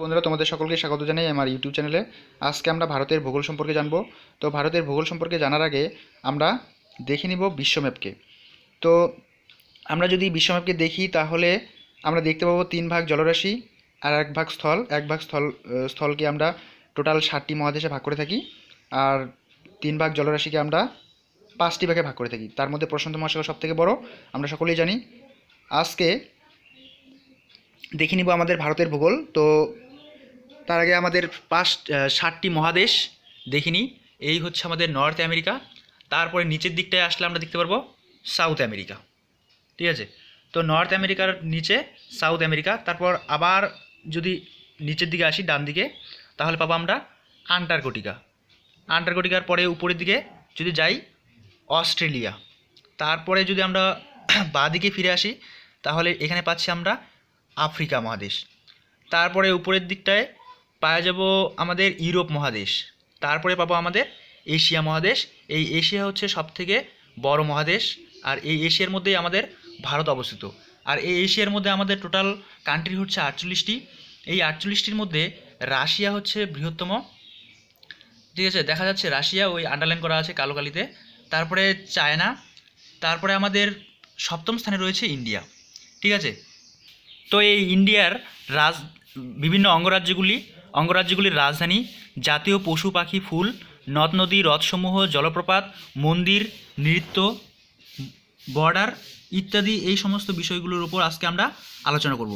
বন্ধুরা তোমাদের সকলকে স্বাগত জানাই আমার ইউটিউব চ্যানেলে আজকে আমরা ভারতের ভূগোল সম্পর্কে জানব তো ভারতের ভূগোল সম্পর্কে জানার আগে আমরা দেখে নিব বিশ্বম্যাপকে তো আমরা যদি বিশ্বম্যাপকে দেখি তাহলে আমরা দেখতে পাবো তিন ভাগ জলরাশি আর এক ভাগ স্থল এক ভাগ স্থল স্থলকে আমরা টোটাল ষাটটি মহাদেশে ভাগ করে থাকি আর তিন ভাগ জলরাশিকে আমরা পাঁচটি ভাগে ভাগ করে থাকি তার মধ্যে প্রশান্ত মহাসাগর সবথেকে বড় আমরা সকলেই জানি আজকে দেখে নিব আমাদের ভারতের ভূগোল তো তার আগে আমাদের পাঁচ ষাটটি মহাদেশ দেখিনি এই হচ্ছে আমাদের নর্থ আমেরিকা তারপরে নিচের দিকটায় আসলে আমরা দেখতে পারবো সাউথ আমেরিকা ঠিক আছে তো নর্থ আমেরিকার নিচে সাউথ আমেরিকা তারপর আবার যদি নিচের দিকে আসি ডান দিকে তাহলে পাবো আমরা আন্টার্কটিকা আন্টার্কটিকার পরে উপরের দিকে যদি যাই অস্ট্রেলিয়া তারপরে যদি আমরা দিকে ফিরে আসি তাহলে এখানে পাচ্ছি আমরা আফ্রিকা মহাদেশ তারপরে উপরের দিকটায় পাওয়া যাব আমাদের ইউরোপ মহাদেশ তারপরে পাবো আমাদের এশিয়া মহাদেশ এই এশিয়া হচ্ছে সব থেকে বড় মহাদেশ আর এই এশিয়ার মধ্যেই আমাদের ভারত অবস্থিত আর এই এশিয়ার মধ্যে আমাদের টোটাল কান্ট্রি হচ্ছে আটচল্লিশটি এই আটচল্লিশটির মধ্যে রাশিয়া হচ্ছে বৃহত্তম ঠিক আছে দেখা যাচ্ছে রাশিয়া ওই আন্ডারলাইন করা আছে কালো কালিতে তারপরে চায়না তারপরে আমাদের সপ্তম স্থানে রয়েছে ইন্ডিয়া ঠিক আছে তো এই ইন্ডিয়ার রাজ বিভিন্ন অঙ্গরাজ্যগুলি অঙ্গরাজ্যগুলির রাজধানী জাতীয় পশু পাখি ফুল নদ নদী হ্রদসমূহ জলপ্রপাত মন্দির নৃত্য বর্ডার ইত্যাদি এই সমস্ত বিষয়গুলোর উপর আজকে আমরা আলোচনা করব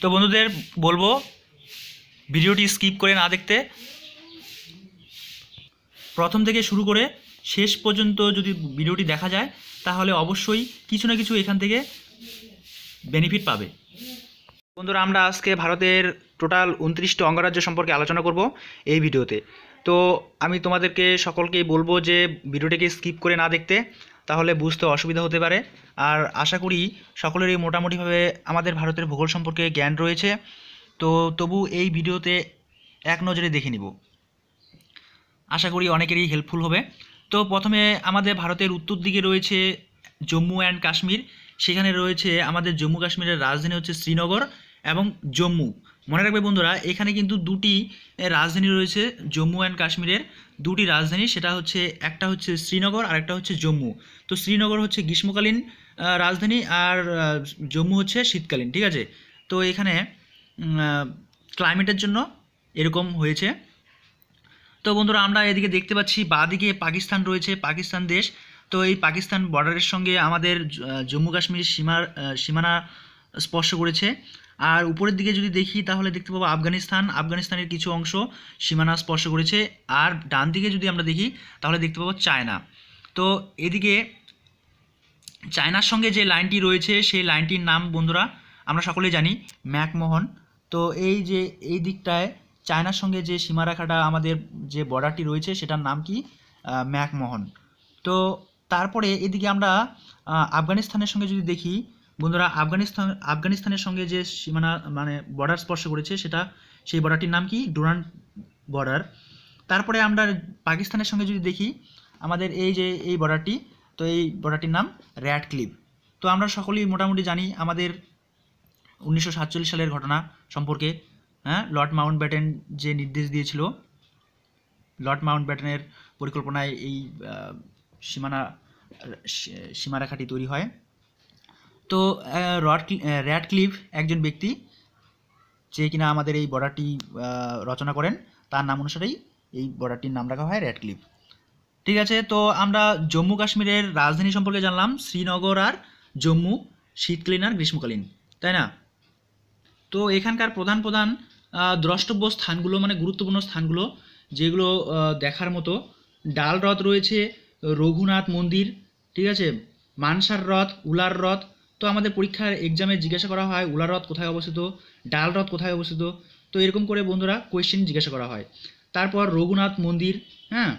তো বন্ধুদের বলবো ভিডিওটি স্কিপ করে না দেখতে প্রথম থেকে শুরু করে শেষ পর্যন্ত যদি ভিডিওটি দেখা যায় তাহলে অবশ্যই কিছু না কিছু এখান থেকে বেনিফিট পাবে বন্ধুরা আমরা আজকে ভারতের টোটাল উনত্রিশটি অঙ্গরাজ্য সম্পর্কে আলোচনা করব এই ভিডিওতে তো আমি তোমাদেরকে সকলকেই বলবো যে ভিডিওটিকে স্কিপ করে না দেখতে তাহলে বুঝতে অসুবিধা হতে পারে আর আশা করি সকলেরই মোটামুটিভাবে আমাদের ভারতের ভূগোল সম্পর্কে জ্ঞান রয়েছে তো তবু এই ভিডিওতে এক নজরে দেখে নিব আশা করি অনেকেরই হেল্পফুল হবে তো প্রথমে আমাদের ভারতের উত্তর দিকে রয়েছে জম্মু অ্যান্ড কাশ্মীর সেখানে রয়েছে আমাদের জম্মু কাশ্মীরের রাজধানী হচ্ছে শ্রীনগর এবং জম্মু মনে রাখবে বন্ধুরা এখানে কিন্তু দুটি রাজধানী রয়েছে জম্মু অ্যান্ড কাশ্মীরের দুটি রাজধানী সেটা হচ্ছে একটা হচ্ছে শ্রীনগর আর একটা হচ্ছে জম্মু তো শ্রীনগর হচ্ছে গ্রীষ্মকালীন রাজধানী আর জম্মু হচ্ছে শীতকালীন ঠিক আছে তো এখানে ক্লাইমেটের জন্য এরকম হয়েছে তো বন্ধুরা আমরা এদিকে দেখতে পাচ্ছি বাদিকে পাকিস্তান রয়েছে পাকিস্তান দেশ তো এই পাকিস্তান বর্ডারের সঙ্গে আমাদের জম্মু কাশ্মীর সীমার সীমানা স্পর্শ করেছে আর উপরের দিকে যদি দেখি তাহলে দেখতে পাবো আফগানিস্তান আফগানিস্তানের কিছু অংশ সীমানা স্পর্শ করেছে আর ডান দিকে যদি আমরা দেখি তাহলে দেখতে পাবো চায়না তো এদিকে চায়নার সঙ্গে যে লাইনটি রয়েছে সেই লাইনটির নাম বন্ধুরা আমরা সকলে জানি ম্যাকমোহন তো এই যে এই দিকটায় চায়নার সঙ্গে যে সীমারেখাটা আমাদের যে বর্ডারটি রয়েছে সেটার নাম কি ম্যাকমোহন তো তারপরে এদিকে আমরা আফগানিস্তানের সঙ্গে যদি দেখি বন্ধুরা আফগানিস্তান আফগানিস্তানের সঙ্গে যে সীমানা মানে বর্ডার স্পর্শ করেছে সেটা সেই বর্ডারটির নাম কি ডুরান বর্ডার তারপরে আমরা পাকিস্তানের সঙ্গে যদি দেখি আমাদের এই যে এই বর্ডারটি তো এই বর্ডারটির নাম র্যাট ক্লিপ তো আমরা সকলেই মোটামুটি জানি আমাদের উনিশশো সালের ঘটনা সম্পর্কে হ্যাঁ লর্ড মাউন্ট ব্যাটেন যে নির্দেশ দিয়েছিল লর্ড মাউন্ট ব্যাটেনের পরিকল্পনায় এই সীমানা সীমারেখাটি তৈরি হয় তো রড র্যাড ক্লিভ একজন ব্যক্তি যে কিনা আমাদের এই বর্ডারটি রচনা করেন তার নাম অনুসারেই এই বর্ডারটির নাম রাখা হয় র্যাড ক্লিভ ঠিক আছে তো আমরা জম্মু কাশ্মীরের রাজধানী সম্পর্কে জানলাম শ্রীনগর আর জম্মু শীতকালীন আর গ্রীষ্মকালীন তাই না তো এখানকার প্রধান প্রধান দ্রষ্টব্য স্থানগুলো মানে গুরুত্বপূর্ণ স্থানগুলো যেগুলো দেখার মতো ডাল হ্রদ রয়েছে রঘুনাথ মন্দির ঠিক আছে মানসার হ্রদ উলার হ্রদ তো আমাদের পরীক্ষার এক্সামে জিজ্ঞাসা করা হয় উলা হ্রদ কোথায় অবস্থিত ডাল হ্রদ কোথায় অবস্থিত তো এরকম করে বন্ধুরা কোয়েশ্চেন জিজ্ঞাসা করা হয় তারপর রঘুনাথ মন্দির হ্যাঁ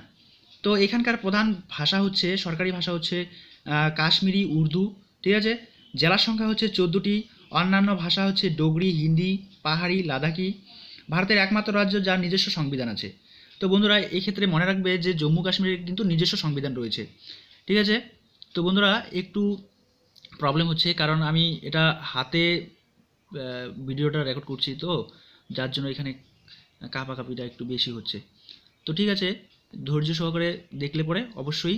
তো এখানকার প্রধান ভাষা হচ্ছে সরকারি ভাষা হচ্ছে কাশ্মীরি উর্দু ঠিক আছে জেলার সংখ্যা হচ্ছে চোদ্দোটি অন্যান্য ভাষা হচ্ছে ডোগরি হিন্দি পাহাড়ি লাদাখি ভারতের একমাত্র রাজ্য যার নিজস্ব সংবিধান আছে তো বন্ধুরা এক্ষেত্রে মনে রাখবে যে জম্মু কাশ্মীরের কিন্তু নিজস্ব সংবিধান রয়েছে ঠিক আছে তো বন্ধুরা একটু প্রবলেম হচ্ছে কারণ আমি এটা হাতে ভিডিওটা রেকর্ড করছি তো যার জন্য এখানে কাঁপাকাঁপিটা একটু বেশি হচ্ছে তো ঠিক আছে ধৈর্য সহকারে দেখলে পরে অবশ্যই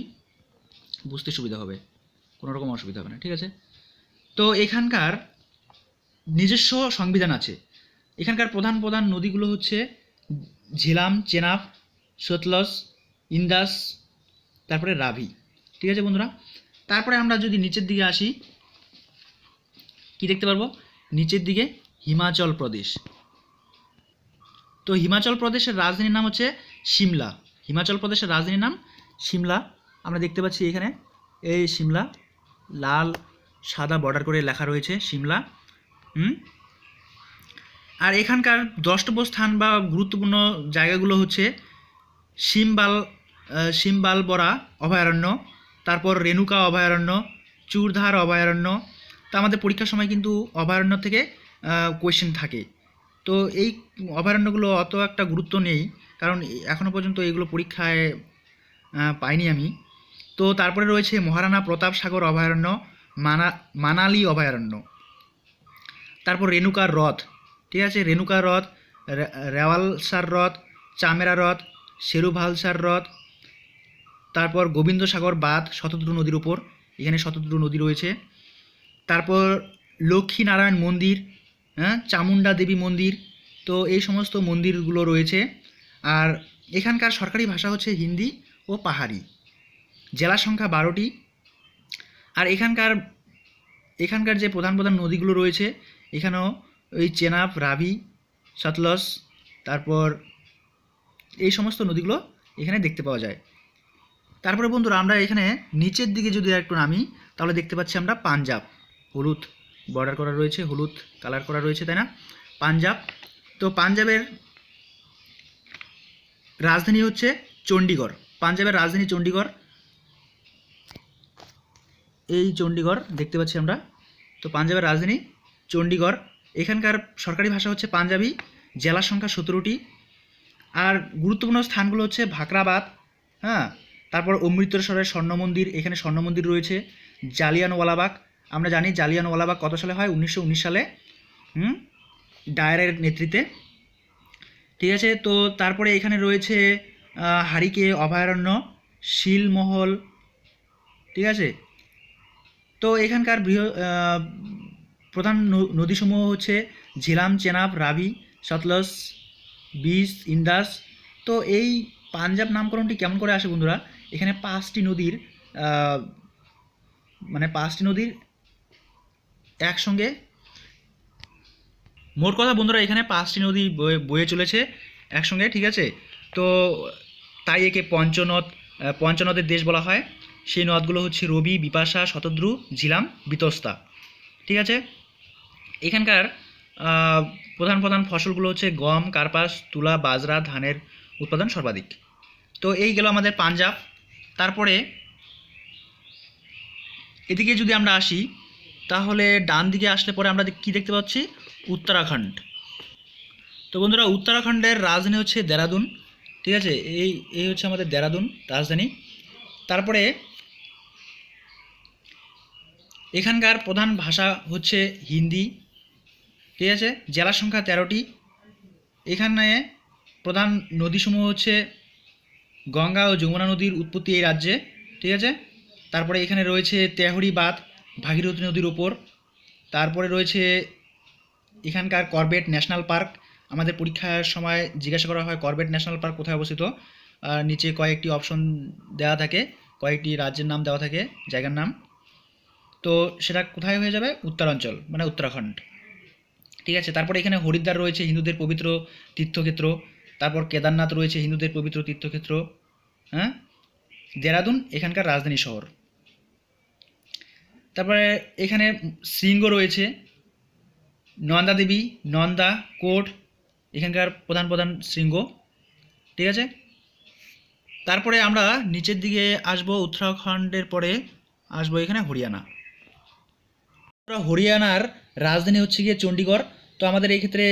বুঝতে সুবিধা হবে কোনো রকম অসুবিধা হবে না ঠিক আছে তো এখানকার নিজস্ব সংবিধান আছে এখানকার প্রধান প্রধান নদীগুলো হচ্ছে ঝিলাম চেনাব সতলস ইন্দাস তারপরে রাভি ঠিক আছে বন্ধুরা তারপরে আমরা যদি নিচের দিকে আসি কি দেখতে পারবো নিচের দিকে হিমাচল প্রদেশ তো হিমাচল প্রদেশের রাজধানীর নাম হচ্ছে সিমলা হিমাচল প্রদেশের রাজধানীর নাম সিমলা আমরা দেখতে পাচ্ছি এখানে এই সিমলা লাল সাদা বর্ডার করে লেখা রয়েছে সিমলা হুম আর এখানকার দ্রষ্টব্য স্থান বা গুরুত্বপূর্ণ জায়গাগুলো হচ্ছে সিমবাল সিমবালবরা অভয়ারণ্য তারপর রেণুকা অভয়ারণ্য চুরধার অভয়ারণ্য তো আমাদের পরীক্ষার সময় কিন্তু অভয়ারণ্য থেকে কোয়েশ্চেন থাকে তো এই অভয়ারণ্যগুলো অত একটা গুরুত্ব নেই কারণ এখনও পর্যন্ত এগুলো পরীক্ষায় পাইনি আমি তো তারপরে রয়েছে মহারানা প্রতাপ সাগর অভয়ারণ্য মানা মানালি অভয়ারণ্য তারপর রেণুকার হ্রদ ঠিক আছে রেণুকা হ্রদ রেওয়ালসার হ্রদ চামেরা হ্রদ সেরুভালসার হ্রদ তারপর গোবিন্দ সাগর বাঁধ শতদ্রু নদীর উপর এখানে শতদ্রু নদী রয়েছে তারপর লক্ষ্মীনারায়ণ মন্দির হ্যাঁ চামুন্ডা দেবী মন্দির তো এই সমস্ত মন্দিরগুলো রয়েছে আর এখানকার সরকারি ভাষা হচ্ছে হিন্দি ও পাহাড়ি জেলা সংখ্যা বারোটি আর এখানকার এখানকার যে প্রধান প্রধান নদীগুলো রয়েছে এখানেও ওই চেনাব রাভি সতলস তারপর এই সমস্ত নদীগুলো এখানে দেখতে পাওয়া যায় তারপরে বন্ধুরা আমরা এখানে নিচের দিকে যদি একটু নামি তাহলে দেখতে পাচ্ছি আমরা পাঞ্জাব হলুদ বর্ডার করা রয়েছে হলুদ কালার করা রয়েছে তাই না পাঞ্জাব তো পাঞ্জাবের রাজধানী হচ্ছে চণ্ডীগড় পাঞ্জাবের রাজধানী চণ্ডীগড় এই চণ্ডীগড় দেখতে পাচ্ছি আমরা তো পাঞ্জাবের রাজধানী চণ্ডীগড় এখানকার সরকারি ভাষা হচ্ছে পাঞ্জাবি জেলা সংখ্যা সতেরোটি আর গুরুত্বপূর্ণ স্থানগুলো হচ্ছে ভাকরাবাদ হ্যাঁ তারপর অমৃতসরের স্বর্ণ মন্দির এখানে স্বর্ণ মন্দির রয়েছে জালিয়ানওয়ালাবাগ আমরা জানি জালিয়ানওয়ালাবাগ কত সালে হয় উনিশশো সালে হুম ডায়ারের নেতৃত্বে ঠিক আছে তো তারপরে এখানে রয়েছে হারিকে অভয়ারণ্য শিলমহল ঠিক আছে তো এখানকার বৃহ প্রধান নদীসমূহ হচ্ছে ঝিলাম চেনাব রাবি সতলস বিষ ইন্দাস তো এই পাঞ্জাব নামকরণটি কেমন করে আসে বন্ধুরা এখানে পাঁচটি নদীর মানে পাঁচটি নদীর একসঙ্গে মোট কথা বন্ধুরা এখানে পাঁচটি নদী বয়ে চলেছে একসঙ্গে ঠিক আছে তো তাই একে পঞ্চনদ পঞ্চনদের দেশ বলা হয় সেই নদগুলো হচ্ছে রবি বিপাশা শতদ্রু ঝিলাম বিতস্তা ঠিক আছে এখানকার প্রধান প্রধান ফসলগুলো হচ্ছে গম কার্পাস তুলা বাজরা ধানের উৎপাদন সর্বাধিক তো এই গেল আমাদের পাঞ্জাব তারপরে এদিকে যদি আমরা আসি তাহলে ডান দিকে আসলে পরে আমরা কি দেখতে পাচ্ছি উত্তরাখণ্ড তো বন্ধুরা উত্তরাখণ্ডের রাজধানী হচ্ছে দেরাদুন ঠিক আছে এই এই হচ্ছে আমাদের দেরাদুন রাজধানী তারপরে এখানকার প্রধান ভাষা হচ্ছে হিন্দি ঠিক আছে জেলা সংখ্যা তেরোটি এখানে প্রধান নদীসমূহ হচ্ছে গঙ্গা ও যমুনা নদীর উৎপত্তি এই রাজ্যে ঠিক আছে তারপরে এখানে রয়েছে তেহরি বাঁধ ভাগীরথী নদীর ওপর তারপরে রয়েছে এখানকার করবেট ন্যাশনাল পার্ক আমাদের পরীক্ষার সময় জিজ্ঞাসা করা হয় করবেট ন্যাশনাল পার্ক কোথায় অবস্থিত নিচে কয়েকটি অপশন দেওয়া থাকে কয়েকটি রাজ্যের নাম দেওয়া থাকে জায়গার নাম তো সেটা কোথায় হয়ে যাবে উত্তরাঞ্চল মানে উত্তরাখণ্ড ঠিক আছে তারপরে এখানে হরিদ্বার রয়েছে হিন্দুদের পবিত্র তীর্থক্ষেত্র তারপর কেদারনাথ রয়েছে হিন্দুদের পবিত্র তীর্থক্ষেত্র হ্যাঁ দেরাদুন এখানকার রাজধানী শহর তারপরে এখানে শৃঙ্গ রয়েছে নন্দা দেবী নন্দা কোট এখানকার প্রধান প্রধান শৃঙ্গ ঠিক আছে তারপরে আমরা নিচের দিকে আসব উত্তরাখণ্ডের পরে আসবো এখানে হরিয়ানা হরিয়ানার রাজধানী হচ্ছে গিয়ে চণ্ডীগড় তো আমাদের এই ক্ষেত্রে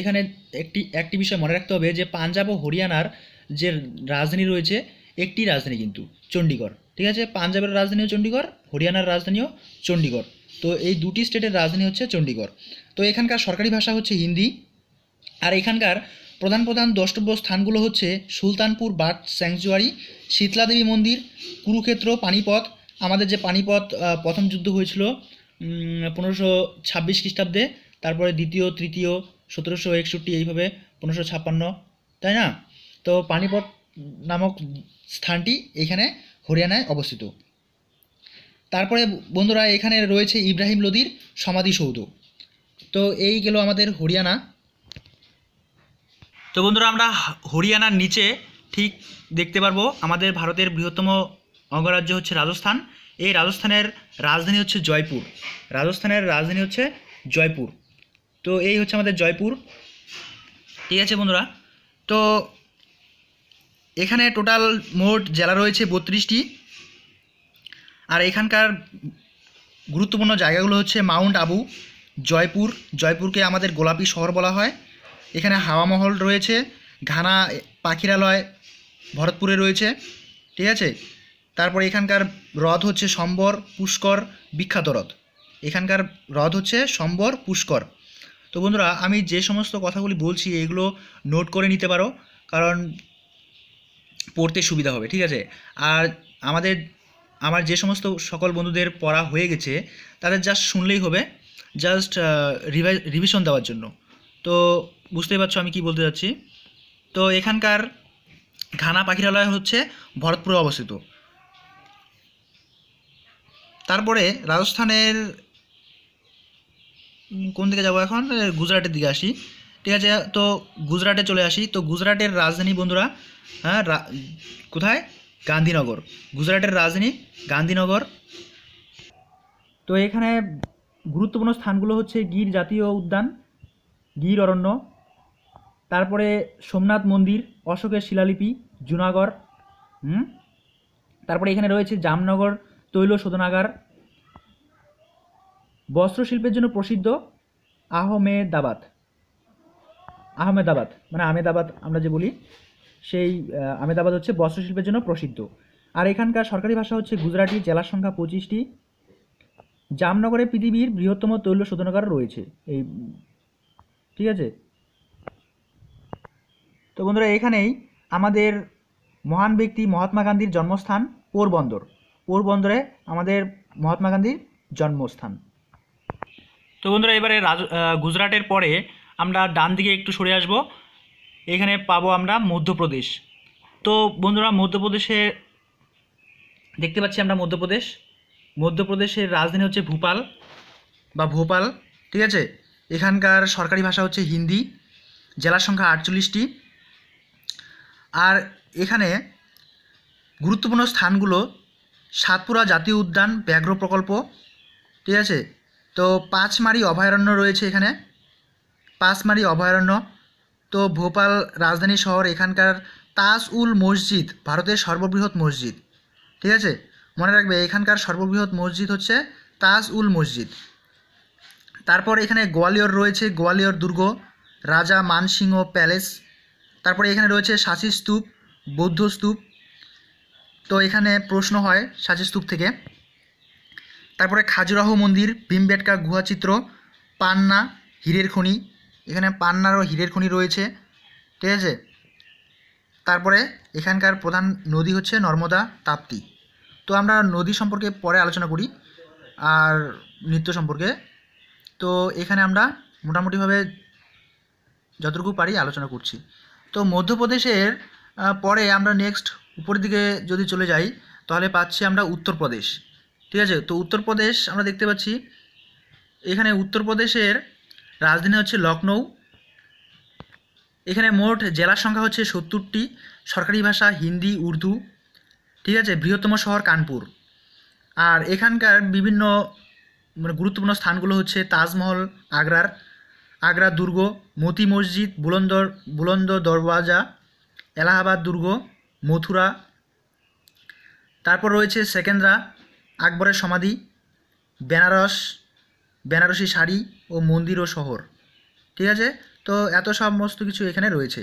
এখানে একটি একটি বিষয় মনে রাখতে হবে যে পাঞ্জাব ও হরিয়ানার যে রাজধানী রয়েছে একটি রাজধানী কিন্তু চণ্ডীগড় ঠিক আছে পাঞ্জাবের রাজধানীও চণ্ডীগড় হরিয়ানার রাজধানীও চণ্ডীগড় তো এই দুটি স্টেটের রাজধানী হচ্ছে চণ্ডীগড় তো এখানকার সরকারি ভাষা হচ্ছে হিন্দি আর এখানকার প্রধান প্রধান দ্রষ্টব্য স্থানগুলো হচ্ছে সুলতানপুর বার্ড স্যাংচুয়ারি শীতলাদেবী মন্দির কুরুক্ষেত্র পানিপথ আমাদের যে পানিপথ প্রথম যুদ্ধ হয়েছিল পনেরোশো ছাব্বিশ খ্রিস্টাব্দে তারপরে দ্বিতীয় তৃতীয় সতেরোশো একষট্টি এইভাবে পনেরোশো ছাপ্পান্ন তাই না তো পানিপথ নামক স্থানটি এখানে হরিয়ানায় অবস্থিত তারপরে বন্ধুরা এখানে রয়েছে ইব্রাহিম লোদির সমাধিসৌধ তো এই গেল আমাদের হরিয়ানা তো বন্ধুরা আমরা হরিয়ানার নিচে ঠিক দেখতে পারবো আমাদের ভারতের বৃহত্তম অঙ্গরাজ্য হচ্ছে রাজস্থান এই রাজস্থানের রাজধানী হচ্ছে জয়পুর রাজস্থানের রাজধানী হচ্ছে জয়পুর তো এই হচ্ছে আমাদের জয়পুর ঠিক আছে বন্ধুরা তো এখানে টোটাল মোট জেলা রয়েছে বত্রিশটি আর এখানকার গুরুত্বপূর্ণ জায়গাগুলো হচ্ছে মাউন্ট আবু জয়পুর জয়পুরকে আমাদের গোলাপি শহর বলা হয় এখানে হাওয়া মহল রয়েছে ঘানা পাখিরালয় ভরতপুরে রয়েছে ঠিক আছে তারপর এখানকার হ্রদ হচ্ছে সম্বর পুষ্কর বিখ্যাত হ্রদ এখানকার হ্রদ হচ্ছে সম্বর পুষ্কর তো বন্ধুরা আমি যে সমস্ত কথাগুলি বলছি এগুলো নোট করে নিতে পারো কারণ পড়তে সুবিধা হবে ঠিক আছে আর আমাদের আমার যে সমস্ত সকল বন্ধুদের পড়া হয়ে গেছে তাদের জাস্ট শুনলেই হবে জাস্ট রিভিশন দেওয়ার জন্য তো বুঝতেই পারছো আমি কি বলতে যাচ্ছি তো এখানকার ঘানা পাখিরালয় হচ্ছে ভরতপুরে অবস্থিত তারপরে রাজস্থানের কোন দিকে যাবো এখন গুজরাটের দিকে আসি ঠিক আছে তো গুজরাটে চলে আসি তো গুজরাটের রাজধানী বন্ধুরা হ্যাঁ কোথায় গান্ধীনগর গুজরাটের রাজধানী গান্ধীনগর তো এখানে গুরুত্বপূর্ণ স্থানগুলো হচ্ছে গির জাতীয় উদ্যান গির অরণ্য তারপরে সোমনাথ মন্দির অশোকের শিলালিপি জুনাগড় হুম তারপরে এখানে রয়েছে জামনগর তৈল শোধনাগার বস্ত্রশিল্পের জন্য প্রসিদ্ধ আহমেদাবাদ আহমেদাবাদ মানে আহমেদাবাদ আমরা যে বলি সেই আহমেদাবাদ হচ্ছে বস্ত্রশিল্পের জন্য প্রসিদ্ধ আর এখানকার সরকারি ভাষা হচ্ছে গুজরাটি জেলার সংখ্যা পঁচিশটি জামনগরে পৃথিবীর বৃহত্তম তৈল শোধনাগার রয়েছে এই ঠিক আছে তো বন্ধুরা এখানেই আমাদের মহান ব্যক্তি মহাত্মা গান্ধীর জন্মস্থান পোরবন্দর পোরবন্দরে আমাদের মহাত্মা গান্ধীর জন্মস্থান তো বন্ধুরা এবারে রাজ গুজরাটের পরে আমরা ডান দিকে একটু সরে আসবো এখানে পাবো আমরা মধ্যপ্রদেশ তো বন্ধুরা মধ্যপ্রদেশে দেখতে পাচ্ছি আমরা মধ্যপ্রদেশ মধ্যপ্রদেশের রাজধানী হচ্ছে ভোপাল বা ভোপাল ঠিক আছে এখানকার সরকারি ভাষা হচ্ছে হিন্দি জেলার সংখ্যা আটচল্লিশটি আর এখানে গুরুত্বপূর্ণ স্থানগুলো সাতপুরা জাতীয় উদ্যান ব্যাঘ্র প্রকল্প ঠিক আছে তো পাঁচমারি অভয়ারণ্য রয়েছে এখানে পাঁচমারি অভয়ারণ্য তো ভোপাল রাজধানী শহর এখানকার তাজ উল মসজিদ ভারতের সর্ববৃহৎ মসজিদ ঠিক আছে মনে রাখবে এখানকার সর্ববৃহৎ মসজিদ হচ্ছে তাজ উল মসজিদ তারপর এখানে গোয়ালিয়র রয়েছে গোয়ালিয়র দুর্গ রাজা মানসিংহ প্যালেস তারপরে এখানে রয়েছে সাঁচি স্তূপ বৌদ্ধ স্তূপ তো এখানে প্রশ্ন হয় সাঁচি স্তূপ থেকে তারপরে খাজুরাহো মন্দির ভীমবেটকা গুহাচিত্র পান্না হীরের খনি এখানে পান্নার ও হীরের খনি রয়েছে ঠিক আছে তারপরে এখানকার প্রধান নদী হচ্ছে নর্মদা তাপ্তি তো আমরা নদী সম্পর্কে পরে আলোচনা করি আর নৃত্য সম্পর্কে তো এখানে আমরা মোটামুটিভাবে যতটুকু পারি আলোচনা করছি তো মধ্যপ্রদেশের পরে আমরা নেক্সট উপরের দিকে যদি চলে যাই তাহলে পাচ্ছি আমরা উত্তরপ্রদেশ ঠিক আছে তো উত্তরপ্রদেশ আমরা দেখতে পাচ্ছি এখানে উত্তরপ্রদেশের রাজধানী হচ্ছে লখনৌ এখানে মোট জেলার সংখ্যা হচ্ছে সত্তরটি সরকারি ভাষা হিন্দি উর্দু ঠিক আছে বৃহত্তম শহর কানপুর আর এখানকার বিভিন্ন মানে গুরুত্বপূর্ণ স্থানগুলো হচ্ছে তাজমহল আগ্রার আগ্রা দুর্গ মতি মসজিদ বুলন্দর বুলন্দ দরওয়াজা এলাহাবাদ দুর্গ মথুরা তারপর রয়েছে সেকেন্দ্রা আকবরের সমাধি বেনারস বেনারসি শাড়ি ও মন্দির ও শহর ঠিক আছে তো এত সমস্ত কিছু এখানে রয়েছে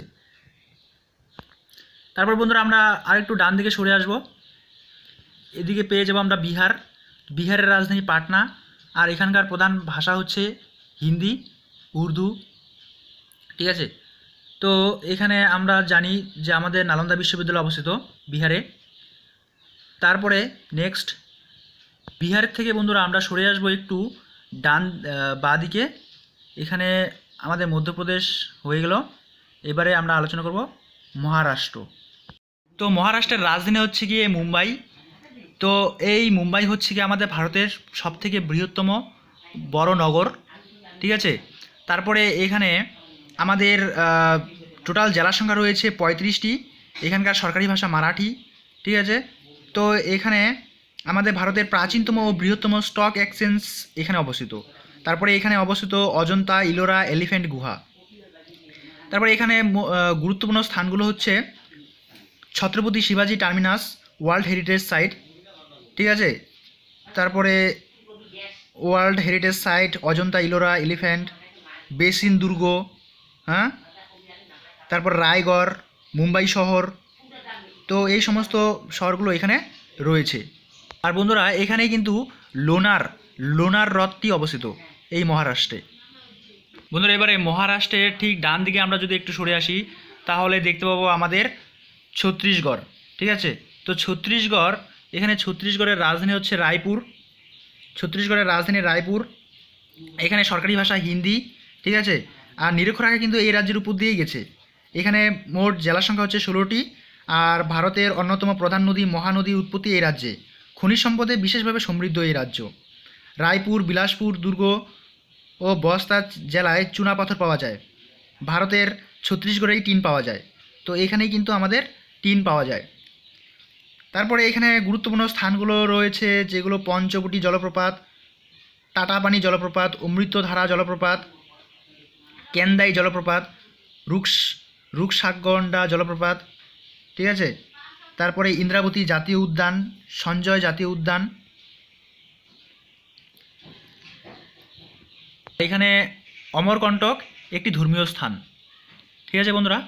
তারপর বন্ধুরা আমরা আরেকটু ডান দিকে সরে আসব এদিকে পেয়ে যাব আমরা বিহার বিহারের রাজধানী পাটনা আর এখানকার প্রধান ভাষা হচ্ছে হিন্দি উর্দু ঠিক আছে তো এখানে আমরা জানি যে আমাদের নালন্দা বিশ্ববিদ্যালয় অবস্থিত বিহারে তারপরে নেক্সট বিহারের থেকে বন্ধুরা আমরা সরে আসবো একটু ডান বাদিকে এখানে আমাদের মধ্যপ্রদেশ হয়ে গেল এবারে আমরা আলোচনা করব মহারাষ্ট্র তো মহারাষ্ট্রের রাজধানী হচ্ছে গিয়ে মুম্বাই তো এই মুম্বাই হচ্ছে গিয়ে আমাদের ভারতের সবথেকে বৃহত্তম বড় নগর ঠিক আছে তারপরে এখানে আমাদের টোটাল জেলা সংখ্যা রয়েছে পঁয়ত্রিশটি এখানকার সরকারি ভাষা মারাঠি ঠিক আছে তো এখানে আমাদের ভারতের প্রাচীনতম ও বৃহত্তম স্টক এক্সচেঞ্জ এখানে অবস্থিত তারপরে এখানে অবস্থিত অজন্তা ইলোরা এলিফ্যান্ট গুহা তারপরে এখানে গুরুত্বপূর্ণ স্থানগুলো হচ্ছে ছত্রপতি শিবাজি টার্মিনাস ওয়ার্ল্ড হেরিটেজ সাইট ঠিক আছে তারপরে world heritage site Ajanta Ellora Elephanta Bassein দুর্গ হ্যাঁ তারপর রায়গড় মুম্বাই শহর তো এই সমস্ত শহরগুলো এখানে রয়েছে আর বন্ধুরা এখানেই কিন্তু লোনার লোনার হ্রদটি অবস্থিত এই মহারাষ্ট্রে বন্ধুরা এবারে মহারাষ্ট্রের ঠিক ডান দিকে আমরা যদি একটু সরে আসি তাহলে দেখতে পাবো আমাদের ছত্রিশগড় ঠিক আছে তো ছত্তিশগড় এখানে ছত্তিশগড়ের রাজধানী হচ্ছে রায়পুর ছত্তিশগড়ের রাজধানী রায়পুর এখানে সরকারি ভাষা হিন্দি ঠিক আছে আর নিরক্ষরেখা কিন্তু এই রাজ্যের উপর দিয়েই গেছে এখানে মোট জেলা সংখ্যা হচ্ছে ষোলোটি আর ভারতের অন্যতম প্রধান নদী মহানদী উৎপত্তি এই রাজ্যে খনিজ সম্পদে বিশেষভাবে সমৃদ্ধ এই রাজ্য রায়পুর বিলাসপুর দুর্গ ও বস্তা জেলায় চুনা পাথর পাওয়া যায় ভারতের ছত্তিশগড়েই টিন পাওয়া যায় তো এখানেই কিন্তু আমাদের টিন পাওয়া যায় তারপরে এখানে গুরুত্বপূর্ণ স্থানগুলো রয়েছে যেগুলো পঞ্চবটি জলপ্রপাত টাটাপানি জলপ্রপাত অমৃতধারা জলপ্রপাত কেন্দাই জলপ্রপাত রুক্স রুক্সাগন্ডা জলপ্রপাত ঠিক আছে তারপরে ইন্দ্রাবতী জাতীয় উদ্যান সঞ্জয় জাতীয় উদ্যান এখানে অমরকণ্টক একটি ধর্মীয় স্থান ঠিক আছে বন্ধুরা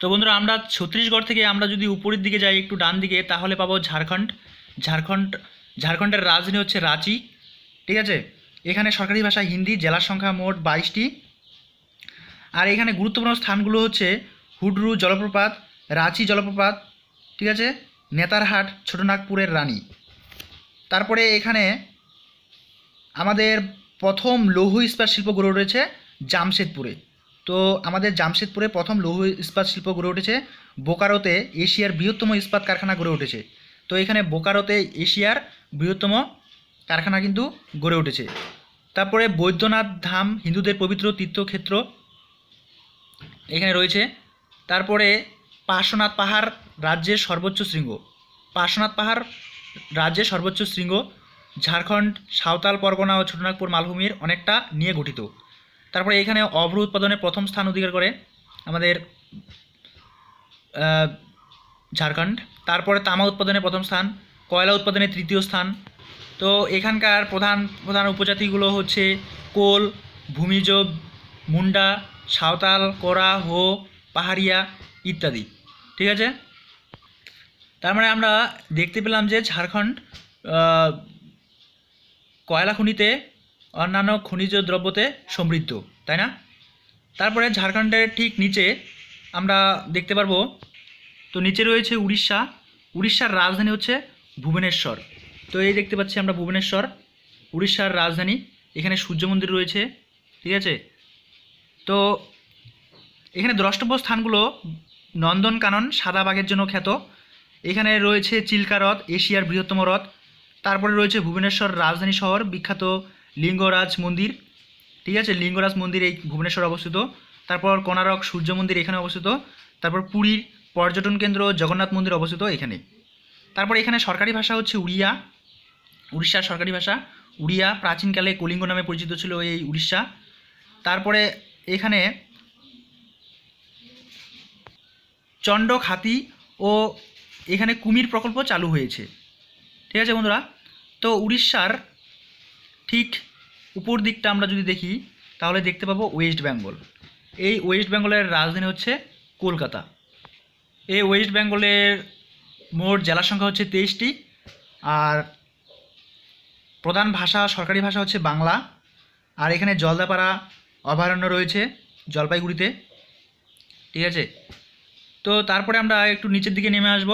তো বন্ধুরা আমরা ছত্তিশগড় থেকে আমরা যদি উপরের দিকে যাই একটু ডান দিকে তাহলে পাবো ঝাড়খণ্ড ঝাড়খণ্ড ঝাড়খণ্ডের রাজধানী হচ্ছে রাঁচি ঠিক আছে এখানে সরকারি ভাষা হিন্দি জেলার সংখ্যা মোট বাইশটি আর এখানে গুরুত্বপূর্ণ স্থানগুলো হচ্ছে হুডরু জলপ্রপাত রাঁচি জলপ্রপাত ঠিক আছে নেতারহাট ছোটনাগপুরের রানী তারপরে এখানে আমাদের প্রথম লৌহ ইস্পাত শিল্প গড়ে উঠেছে জামশেদপুরে তো আমাদের জামশেদপুরে প্রথম লৌহ ইস্পাত শিল্প গড়ে উঠেছে বোকারোতে এশিয়ার বৃহত্তম ইস্পাত কারখানা গড়ে উঠেছে তো এখানে বোকারোতে এশিয়ার বৃহত্তম কারখানা কিন্তু গড়ে উঠেছে তারপরে বৈদ্যনাথ ধাম হিন্দুদের পবিত্র তীর্থক্ষেত্র এখানে রয়েছে তারপরে পার্শ্বনাথ পাহাড় রাজ্যের সর্বোচ্চ শৃঙ্গ পার্শ্বনাথ পাহাড় রাজ্যের সর্বোচ্চ শৃঙ্গ ঝাড়খণ্ড সাঁওতাল পরগনা ও ছোটনাগপুর মালভূমির অনেকটা নিয়ে গঠিত তারপরে এখানে অভ্র উৎপাদনে প্রথম স্থান অধিকার করে আমাদের ঝাড়খণ্ড তারপরে তামা উৎপাদনে প্রথম স্থান কয়লা উৎপাদনে তৃতীয় স্থান তো এখানকার প্রধান প্রধান উপজাতিগুলো হচ্ছে কোল ভূমিজ মুন্ডা সাঁওতাল কোরা হো পাহাড়িয়া ইত্যাদি ঠিক আছে তার মানে আমরা দেখতে পেলাম যে ঝাড়খণ্ড কয়লা খনিতে অন্যান্য খনিজ দ্রব্যতে সমৃদ্ধ তাই না তারপরে ঝাড়খণ্ডের ঠিক নিচে আমরা দেখতে পারবো তো নিচে রয়েছে উড়িষ্যা উড়িষ্যার রাজধানী হচ্ছে ভুবনেশ্বর তো এই দেখতে পাচ্ছি আমরা ভুবনেশ্বর উড়িষ্যার রাজধানী এখানে সূর্য মন্দির রয়েছে ঠিক আছে তো এখানে দ্রষ্টব্য স্থানগুলো নন্দনকানন সাদা বাঘের জন্য খ্যাত এখানে রয়েছে চিল্কা হ্রদ এশিয়ার বৃহত্তম হ্রদ তারপরে রয়েছে ভুবনেশ্বর রাজধানী শহর বিখ্যাত লিঙ্গরাজ মন্দির ঠিক আছে লিঙ্গরাজ মন্দির এই ভুবনেশ্বর অবস্থিত তারপর কোনারক সূর্য মন্দির এখানে অবস্থিত তারপর পুরীর পর্যটন কেন্দ্র জগন্নাথ মন্দির অবস্থিত এখানে তারপর এখানে সরকারি ভাষা হচ্ছে উড়িয়া উড়িষ্যার সরকারি ভাষা উড়িয়া প্রাচীনকালে কলিঙ্গ নামে পরিচিত ছিল এই উড়িষ্যা তারপরে এখানে চণ্ডক হাতি ও এখানে কুমির প্রকল্প চালু হয়েছে ঠিক আছে বন্ধুরা তো উড়িষ্যার ঠিক উপর দিকটা আমরা যদি দেখি তাহলে দেখতে পাবো ওয়েস্ট বেঙ্গল এই ওয়েস্ট বেঙ্গলের রাজধানী হচ্ছে কলকাতা এই ওয়েস্ট বেঙ্গলের মোট জেলা সংখ্যা হচ্ছে তেইশটি আর প্রধান ভাষা সরকারি ভাষা হচ্ছে বাংলা আর এখানে জলদাপাড়া অভয়ারণ্য রয়েছে জলপাইগুড়িতে ঠিক আছে তো তারপরে আমরা একটু নিচের দিকে নেমে আসব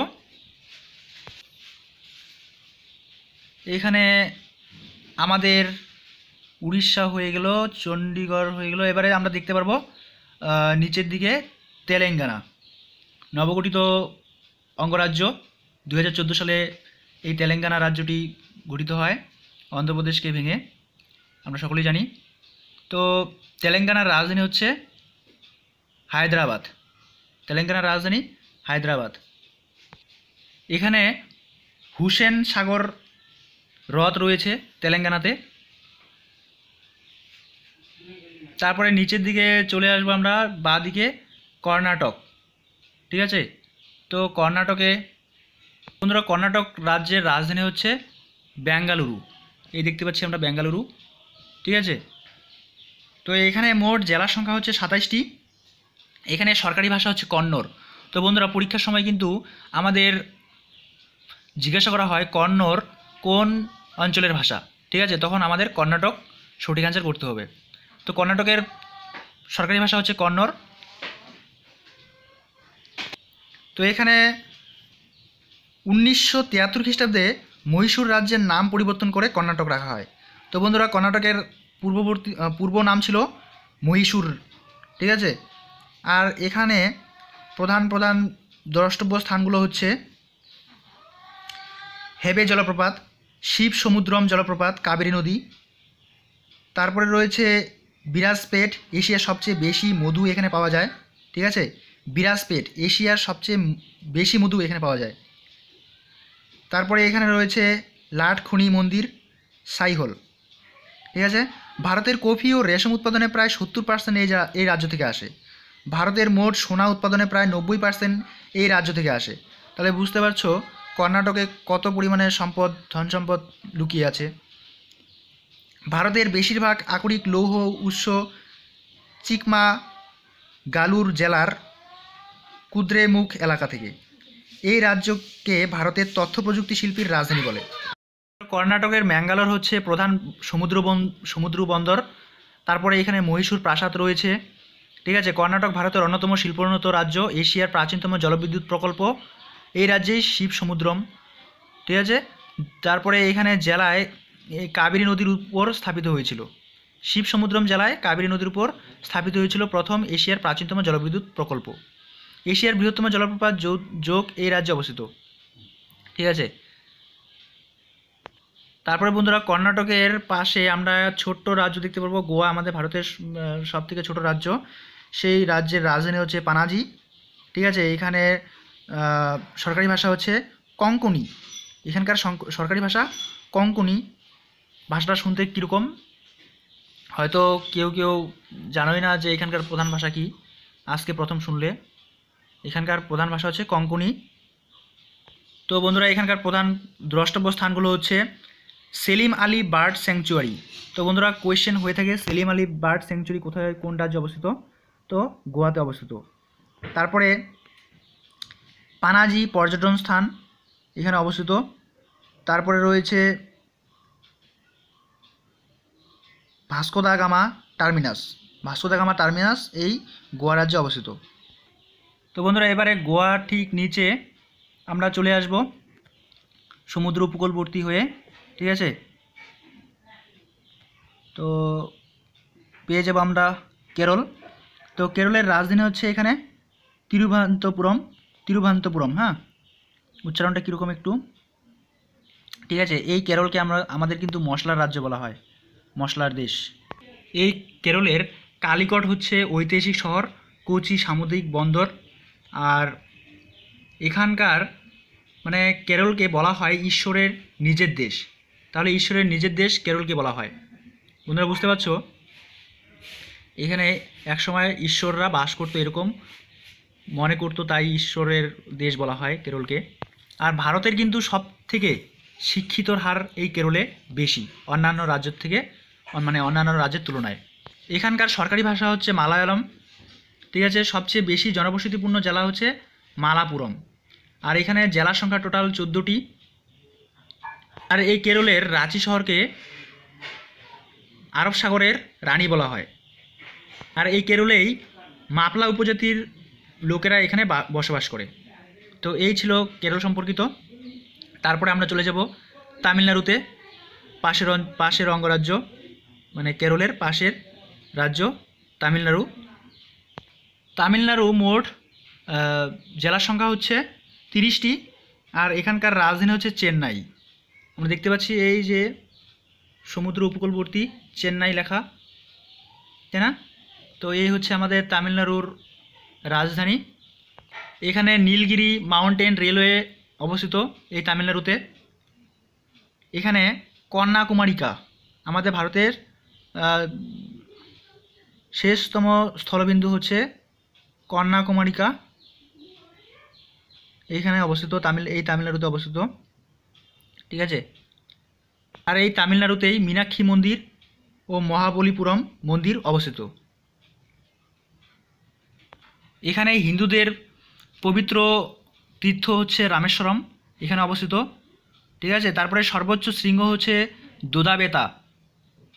এখানে আমাদের উড়িষ্যা হয়ে গেল চণ্ডীগড় হয়ে গেল এবারে আমরা দেখতে পারবো নিচের দিকে তেলেঙ্গানা নবগঠিত অঙ্গরাজ্য দু সালে এই তেলেঙ্গানা রাজ্যটি গঠিত হয় অন্ধ্রপ্রদেশকে ভেঙে আমরা সকলেই জানি তো তেলেঙ্গানার রাজধানী হচ্ছে হায়দ্রাবাদ তেলেঙ্গানার রাজধানী হায়দ্রাবাদ এখানে হুসেন সাগর হ্রদ রয়েছে তেলেঙ্গানাতে তারপরে নিচের দিকে চলে আসবো আমরা বা দিকে কর্ণাটক ঠিক আছে তো কর্ণাটকে বন্ধুরা কর্ণাটক রাজ্যের রাজধানী হচ্ছে ব্যাঙ্গালুরু এই দেখতে পাচ্ছি আমরা ব্যাঙ্গালুরু ঠিক আছে তো এখানে মোট জেলার সংখ্যা হচ্ছে সাতাইশটি এখানে সরকারি ভাষা হচ্ছে কন্নড় তো বন্ধুরা পরীক্ষার সময় কিন্তু আমাদের জিজ্ঞাসা করা হয় কন্নড় কোন অঞ্চলের ভাষা ঠিক আছে তখন আমাদের কর্ণাটক সঠিক অ্যান্সার করতে হবে তো কর্ণাটকের সরকারি ভাষা হচ্ছে কন্নড় তো এখানে উনিশশো তিয়াত্তর খ্রিস্টাব্দে মহীশূর রাজ্যের নাম পরিবর্তন করে কর্ণাটক রাখা হয় তো বন্ধুরা কর্ণাটকের পূর্ববর্তী পূর্ব নাম ছিল মহীশূর ঠিক আছে আর এখানে প্রধান প্রধান দ্রষ্টব্য স্থানগুলো হচ্ছে হেবে জলপ্রপাত শিব সমুদ্রম জলপ্রপাত কাবেরী নদী তারপরে রয়েছে বিরাজপেট এশিয়ার সবচেয়ে বেশি মধু এখানে পাওয়া যায় ঠিক আছে বিরাজপেট এশিয়ার সবচেয়ে বেশি মধু এখানে পাওয়া যায় তারপরে এখানে রয়েছে লাটখুনি মন্দির সাইহল ঠিক আছে ভারতের কফি ও রেশম উৎপাদনে প্রায় সত্তর পার্সেন্ট এই এই রাজ্য থেকে আসে ভারতের মোট সোনা উৎপাদনে প্রায় নব্বই পার্সেন্ট এই রাজ্য থেকে আসে তাহলে বুঝতে পারছো কর্ণাটকে কত পরিমাণে সম্পদ ধন সম্পদ লুকিয়ে আছে ভারতের বেশিরভাগ আকরিক লৌহ উৎস চিকমা গালুর জেলার কুদ্রেমুখ এলাকা থেকে এই রাজ্যকে ভারতের তথ্য প্রযুক্তি শিল্পীর রাজধানী বলে কর্ণাটকের ম্যাঙ্গালোর হচ্ছে প্রধান সমুদ্র সমুদ্র বন্দর তারপরে এখানে মহীশূর প্রাসাদ রয়েছে ঠিক আছে কর্ণাটক ভারতের অন্যতম শিল্পোন্নত রাজ্য এশিয়ার প্রাচীনতম জলবিদ্যুৎ প্রকল্প এই রাজ্যেই শিব সমুদ্রম ঠিক আছে তারপরে এখানে জেলায় এই কাবেরী নদীর উপর স্থাপিত হয়েছিল শিব সমুদ্রম জেলায় কাবেরী নদীর উপর স্থাপিত হয়েছিল প্রথম এশিয়ার প্রাচীনতম জলবিদ্যুৎ প্রকল্প এশিয়ার বৃহত্তম জলপ্রপাত যোগ এই রাজ্যে অবস্থিত ঠিক আছে তারপরে বন্ধুরা কর্ণাটকের পাশে আমরা ছোট্ট রাজ্য দেখতে পারবো গোয়া আমাদের ভারতের সবথেকে ছোট রাজ্য সেই রাজ্যের রাজধানী হচ্ছে পানাজি ঠিক আছে এখানে সরকারি ভাষা হচ্ছে কঙ্কনি এখানকার সরকারি ভাষা কঙ্কনি ভাষাটা শুনতে কীরকম হয়তো কেউ কেউ জানোই না যে এখানকার প্রধান ভাষা কি আজকে প্রথম শুনলে এখানকার প্রধান ভাষা হচ্ছে কঙ্কনি তো বন্ধুরা এখানকার প্রধান দ্রষ্টব্য স্থানগুলো হচ্ছে সেলিম আলী বার্ড স্যাংচুয়ারি তো বন্ধুরা কোয়েশ্চেন হয়ে থাকে সেলিম আলী বার্ড স্যাংচুয়ারি কোথায় কোন রাজ্যে অবস্থিত তো গোয়াতে অবস্থিত তারপরে পানাজি পর্যটন স্থান এখানে অবস্থিত তারপরে রয়েছে ভাস্কো গামা টার্মিনাস ভাস্কো দা গামা টার্মিনাস এই গোয়া রাজ্যে অবস্থিত তো বন্ধুরা এবারে গোয়া ঠিক নিচে আমরা চলে আসব সমুদ্র উপকূলবর্তী হয়ে ঠিক আছে তো পেয়ে যাব আমরা কেরল তো কেরলের রাজধানী হচ্ছে এখানে তিরুভান্তপুরম তিরুভান্তপুরম হ্যাঁ উচ্চারণটা কীরকম একটু ঠিক আছে এই কেরলকে আমরা আমাদের কিন্তু মশলার রাজ্য বলা হয় মশলার দেশ এই কেরলের কালিকট হচ্ছে ঐতিহাসিক শহর কোচি সামুদ্রিক বন্দর আর এখানকার মানে কেরলকে বলা হয় ঈশ্বরের নিজের দেশ তাহলে ঈশ্বরের নিজের দেশ কেরলকে বলা হয় বন্ধুরা বুঝতে পারছো এখানে একসময় ঈশ্বররা বাস করতো এরকম মনে করতো তাই ঈশ্বরের দেশ বলা হয় কেরলকে আর ভারতের কিন্তু সব থেকে শিক্ষিতর হার এই কেরলে বেশি অন্যান্য রাজ্যের থেকে মানে অন্যান্য রাজ্যের তুলনায় এখানকার সরকারি ভাষা হচ্ছে মালায়ালম ঠিক আছে সবচেয়ে বেশি জনবসতিপূর্ণ জেলা হচ্ছে মালাপুরম আর এখানে জেলার সংখ্যা টোটাল চোদ্দোটি আর এই কেরলের রাঁচি শহরকে আরব সাগরের রানী বলা হয় আর এই কেরলেই মাপলা উপজাতির লোকেরা এখানে বসবাস করে তো এই ছিল কেরল সম্পর্কিত তারপরে আমরা চলে যাব তামিলনাড়ুতে পাশের পাশের অঙ্গরাজ্য মানে কেরলের পাশের রাজ্য তামিলনাড়ু তামিলনাড়ু মোট জেলার সংখ্যা হচ্ছে তিরিশটি আর এখানকার রাজধানী হচ্ছে চেন্নাই আমরা দেখতে পাচ্ছি এই যে সমুদ্র উপকূলবর্তী চেন্নাই লেখা তাই না তো এই হচ্ছে আমাদের তামিলনাড়ুর রাজধানী এখানে নীলগিরি মাউন্টেন রেলওয়ে অবস্থিত এই তামিলনাড়ুতে এখানে কন্যাকুমারিকা আমাদের ভারতের শেষতম স্থলবিন্দু হচ্ছে কন্যাকুমারিকা এইখানে অবস্থিত তামিল এই তামিলনাড়ুতে অবস্থিত ঠিক আছে আর এই তামিলনাড়ুতেই মীনাক্ষী মন্দির ও মহাবলীপুরম মন্দির অবস্থিত এখানে হিন্দুদের পবিত্র তীর্থ হচ্ছে রামেশ্বরম এখানে অবস্থিত ঠিক আছে তারপরে সর্বোচ্চ শৃঙ্গ হচ্ছে দুদাবেতা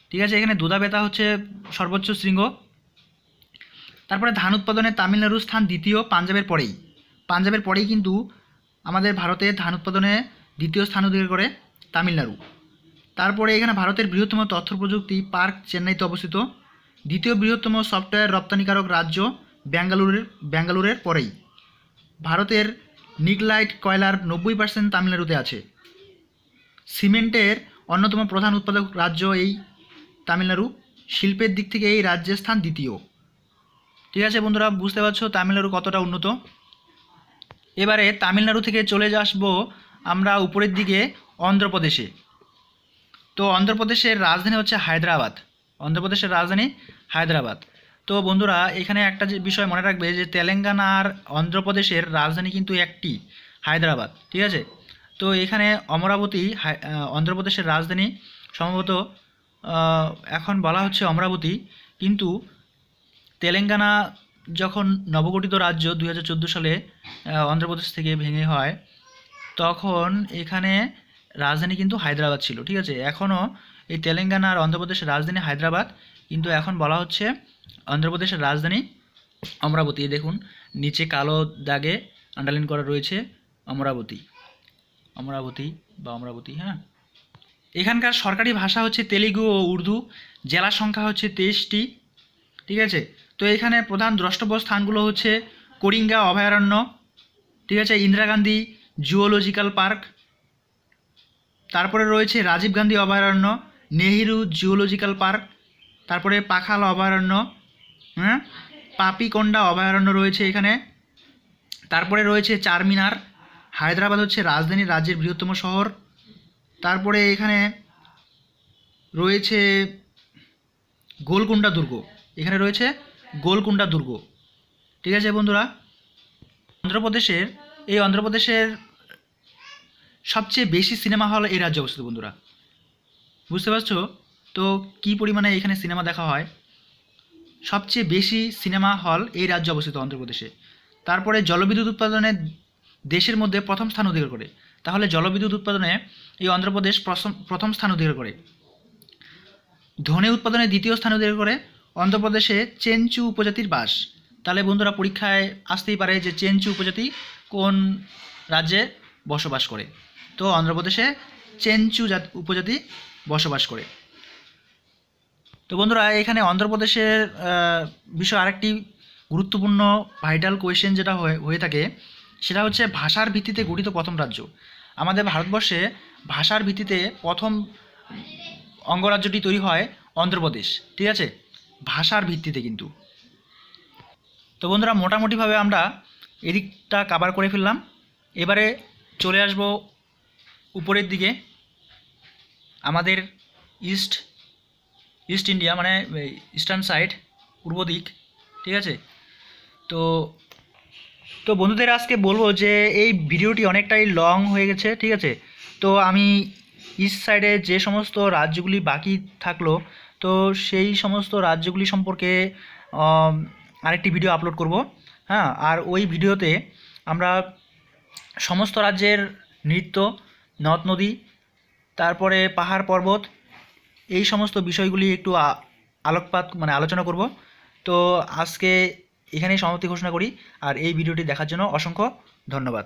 ঠিক আছে এখানে দুদাবেতা হচ্ছে সর্বোচ্চ শৃঙ্গ তারপরে ধান উৎপাদনে তামিলনাড়ু স্থান দ্বিতীয় পাঞ্জাবের পরেই পাঞ্জাবের পরেই কিন্তু আমাদের ভারতে ধান উৎপাদনে দ্বিতীয় স্থান অধিকার করে তামিলনাড়ু তারপরে এখানে ভারতের বৃহত্তম তথ্য প্রযুক্তি পার্ক চেন্নাইতে অবস্থিত দ্বিতীয় বৃহত্তম সফটওয়্যার রপ্তানিকারক রাজ্য ব্যাঙ্গালুরের ব্যাঙ্গালুরের পরেই ভারতের নিকলাইট কয়লার নব্বই পার্সেন্ট তামিলনাড়ুতে আছে সিমেন্টের অন্যতম প্রধান উৎপাদক রাজ্য এই তামিলনাড়ু শিল্পের দিক থেকে এই রাজ্যের স্থান দ্বিতীয় ঠিক আছে বন্ধুরা বুঝতে পারছো তামিলনাড়ু কতটা উন্নত এবারে তামিলনাড়ু থেকে চলে আসবো আমরা উপরের দিকে অন্ধ্রপ্রদেশে তো অন্ধ্রপ্রদেশের রাজধানী হচ্ছে হায়দ্রাবাদ অন্ধ্রপ্রদেশের রাজধানী হায়দ্রাবাদ তো বন্ধুরা এখানে একটা যে বিষয় মনে রাখবে যে তেলেঙ্গানা আর অন্ধ্রপ্রদেশের রাজধানী কিন্তু একটি হায়দ্রাবাদ ঠিক আছে তো এখানে অমরাবতী অন্ধ্রপ্রদেশের রাজধানী সম্ভবত এখন বলা হচ্ছে অমরাবতী কিন্তু তেলেঙ্গানা যখন নবগঠিত রাজ্য দুই সালে অন্ধ্রপ্রদেশ থেকে ভেঙে হয় তখন এখানে রাজধানী কিন্তু হায়দ্রাবাদ ছিল ঠিক আছে এখনও এই তেলেঙ্গানা আর অন্ধ্রপ্রদেশের রাজধানী হায়দ্রাবাদ কিন্তু এখন বলা হচ্ছে অন্ধ্রপ্রদেশের রাজধানী অমরাবতী দেখুন নিচে কালো দাগে আন্ডারলাইন করা রয়েছে অমরাবতী অমরাবতী বা অমরাবতী হ্যাঁ এখানকার সরকারি ভাষা হচ্ছে তেলেগু ও উর্দু জেলা সংখ্যা হচ্ছে তেইশটি ঠিক আছে তো এখানে প্রধান দ্রষ্টব্য স্থানগুলো হচ্ছে করিঙ্গা অভয়ারণ্য ঠিক আছে ইন্দিরা গান্ধী জুওলজিক্যাল পার্ক তারপরে রয়েছে রাজীব গান্ধী অভয়ারণ্য নেহেরু জুওলজিক্যাল পার্ক তারপরে পাখাল অভয়ারণ্য হ্যাঁ পাপিকোন্ডা অভয়ারণ্য রয়েছে এখানে তারপরে রয়েছে চারমিনার হায়দ্রাবাদ হচ্ছে রাজধানী রাজ্যের বৃহত্তম শহর তারপরে এখানে রয়েছে গোলকুন্ডা দুর্গ এখানে রয়েছে গোলকুন্ডা দুর্গ ঠিক আছে বন্ধুরা অন্ধ্রপ্রদেশের এই অন্ধ্রপ্রদেশের সবচেয়ে বেশি সিনেমা হল এই রাজ্যে অবস্থিত বন্ধুরা বুঝতে পারছো তো কি পরিমাণে এখানে সিনেমা দেখা হয় সবচেয়ে বেশি সিনেমা হল এই রাজ্যে অবস্থিত অন্ধ্রপ্রদেশে তারপরে জলবিদ্যুৎ উৎপাদনে দেশের মধ্যে প্রথম স্থান অধিকার করে তাহলে জলবিদ্যুৎ উৎপাদনে এই অন্ধ্রপ্রদেশ প্রথম স্থান অধিকার করে ধনে উৎপাদনে দ্বিতীয় স্থান অধিকার করে অন্ধ্রপ্রদেশে চেনচু উপজাতির বাস তাহলে বন্ধুরা পরীক্ষায় আসতেই পারে যে চেনচু উপজাতি কোন রাজ্যে বসবাস করে তো অন্ধ্রপ্রদেশে চেনচু উপজাতি বসবাস করে তো বন্ধুরা এখানে অন্ধ্রপ্রদেশের বিষয় আরেকটি গুরুত্বপূর্ণ ভাইটাল কোয়েশ্চেন যেটা হয়ে থাকে সেটা হচ্ছে ভাষার ভিত্তিতে গঠিত প্রথম রাজ্য আমাদের ভারতবর্ষে ভাষার ভিত্তিতে প্রথম অঙ্গরাজ্যটি তৈরি হয় অন্ধ্রপ্রদেশ ঠিক আছে ভাষার ভিত্তিতে কিন্তু তো বন্ধুরা মোটামুটিভাবে আমরা এদিকটা কাবার করে ফেললাম এবারে চলে আসব উপরের দিকে আমাদের ইস্ট ইস্ট ইন্ডিয়া মানে ইস্টার্ন সাইড পূর্ব দিক ঠিক আছে তো তো বন্ধুদের আজকে বলবো যে এই ভিডিওটি অনেকটাই লং হয়ে গেছে ঠিক আছে তো আমি ইস্ট সাইডে যে সমস্ত রাজ্যগুলি বাকি থাকলো তো সেই সমস্ত রাজ্যগুলি সম্পর্কে আরেকটি ভিডিও আপলোড করব হ্যাঁ আর ওই ভিডিওতে আমরা সমস্ত রাজ্যের নৃত্য নদ নদী তারপরে পাহাড় পর্বত এই সমস্ত বিষয়গুলি একটু আলোকপাত মানে আলোচনা করব তো আজকে এখানেই সমাপ্তি ঘোষণা করি আর এই ভিডিওটি দেখার জন্য অসংখ্য ধন্যবাদ